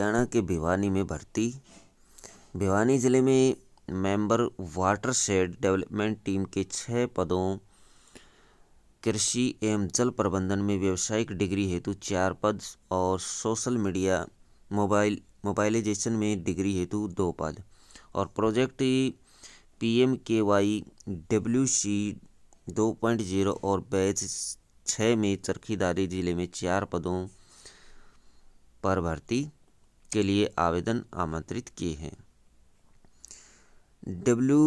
हरियाणा के भिवानी में भर्ती भिवानी ज़िले में member watershed development team के छः पदों कृषि एवं जल प्रबंधन में व्यावसायिक डिग्री हेतु चार पद और सोशल मीडिया मोबाइल मोबाइलाइजेशन में डिग्री हेतु दो पद और project P M K Y W C दो पॉइंट जीरो और बैच छः में चरखीदारी ज़िले में चार पदों पर भर्ती के लिए आवेदन आमंत्रित किए हैं W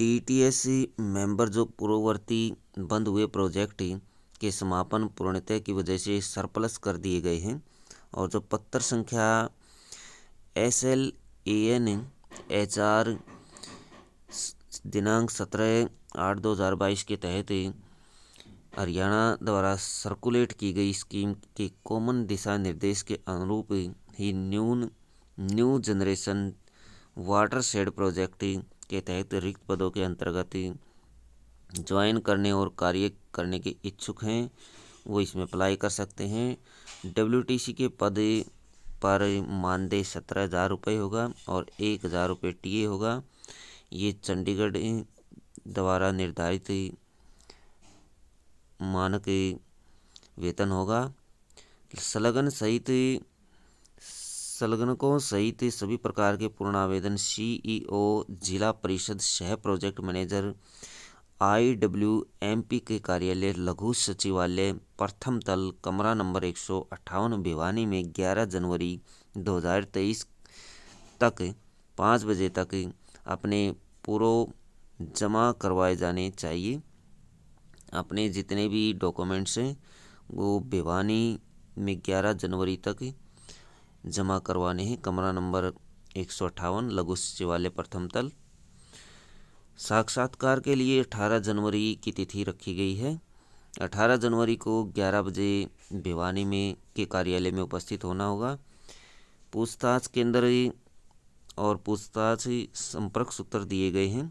D T S member जो पूर्ववर्ती बंद हुए प्रोजेक्ट के समापन पूर्णतः की वजह से सरप्लस कर दिए गए हैं और जो पत्र संख्या S L A N H R दिनांक सत्रह आठ दो हज़ार बाईस के तहत हरियाणा द्वारा सर्कुलेट की गई स्कीम के कॉमन दिशा निर्देश के अनुरूप ही न्यून new generation watershed project के तहत रिक्त पदों के अंतर्गत ज्वाइन करने और कार्य करने के इच्छुक हैं वो इसमें अप्लाई कर सकते हैं डब्ल्यू के पद पर मानदेय सत्रह हज़ार रुपये होगा और एक हज़ार रुपये टी होगा ये चंडीगढ़ द्वारा निर्धारित मानक वेतन होगा संलग्न सहित संलग्नकों सहित सभी प्रकार के आवेदन सीईओ e जिला परिषद सह project manager I W M P के कार्यालय लघु सचिवालय प्रथम तल कमरा नंबर एक सौ अट्ठावन भिवानी में 11 जनवरी 2023 तक पाँच बजे तक अपने पूर्व जमा करवाए जाने चाहिए अपने जितने भी डॉक्यूमेंट्स हैं वो भिवानी में 11 जनवरी तक जमा करवाने हैं कमरा नंबर एक सौ अट्ठावन लघु सचिवालय प्रथम तल साक्षात्कार के लिए अठारह जनवरी की तिथि रखी गई है अठारह जनवरी को ग्यारह बजे भिवानी में के कार्यालय में उपस्थित होना होगा पूछताछ केंद्र और पूछताछ संपर्क सूत्र दिए गए हैं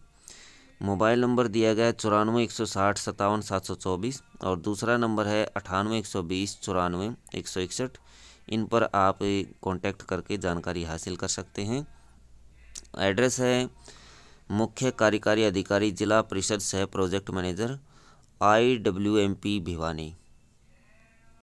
मोबाइल नंबर दिया गया है चौरानवे एक सौ साठ सत्तावन सात सौ चौबीस और दूसरा नंबर है अठानवे एक सौ बीस चौरानवे एक सौ इकसठ इन पर आप कांटेक्ट करके जानकारी हासिल कर सकते हैं एड्रेस है मुख्य कार्यकारी अधिकारी जिला परिषद सह project manager I W M P Bhiwani